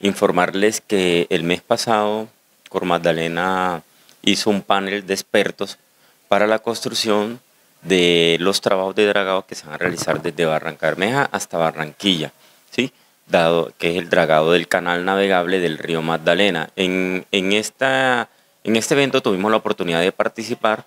informarles que el mes pasado Cor Magdalena hizo un panel de expertos para la construcción de los trabajos de dragado que se van a realizar desde Barrancarmeja hasta Barranquilla, ¿sí? Dado que es el dragado del canal navegable del río Magdalena. En, esta, en este evento tuvimos la oportunidad de participar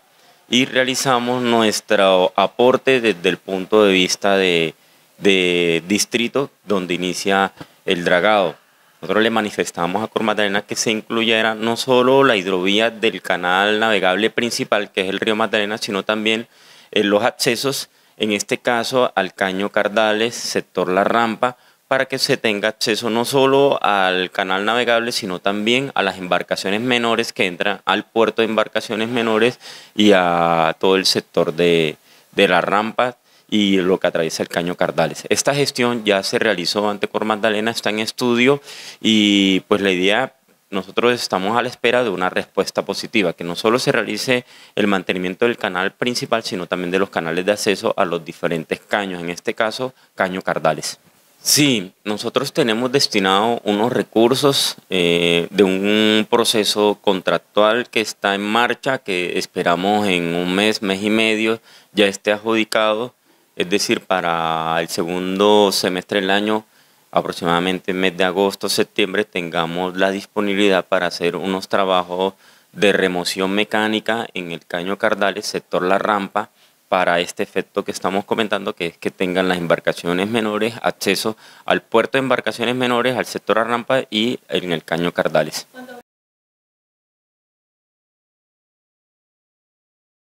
y realizamos nuestro aporte desde el punto de vista de, de distrito donde inicia el dragado. Nosotros le manifestamos a Cormatalena que se incluyera no solo la hidrovía del canal navegable principal, que es el río Magdalena, sino también eh, los accesos, en este caso al caño Cardales, sector La Rampa, para que se tenga acceso no solo al canal navegable, sino también a las embarcaciones menores que entran al puerto de embarcaciones menores y a todo el sector de, de la rampa, y lo que atraviesa el caño Cardales. Esta gestión ya se realizó ante Cor Magdalena, está en estudio y pues la idea nosotros estamos a la espera de una respuesta positiva, que no solo se realice el mantenimiento del canal principal, sino también de los canales de acceso a los diferentes caños, en este caso, caño Cardales. Sí, nosotros tenemos destinado unos recursos eh, de un proceso contractual que está en marcha, que esperamos en un mes, mes y medio ya esté adjudicado es decir, para el segundo semestre del año, aproximadamente mes de agosto, septiembre, tengamos la disponibilidad para hacer unos trabajos de remoción mecánica en el caño Cardales, sector La Rampa, para este efecto que estamos comentando, que es que tengan las embarcaciones menores acceso al puerto de embarcaciones menores, al sector La Rampa y en el caño Cardales.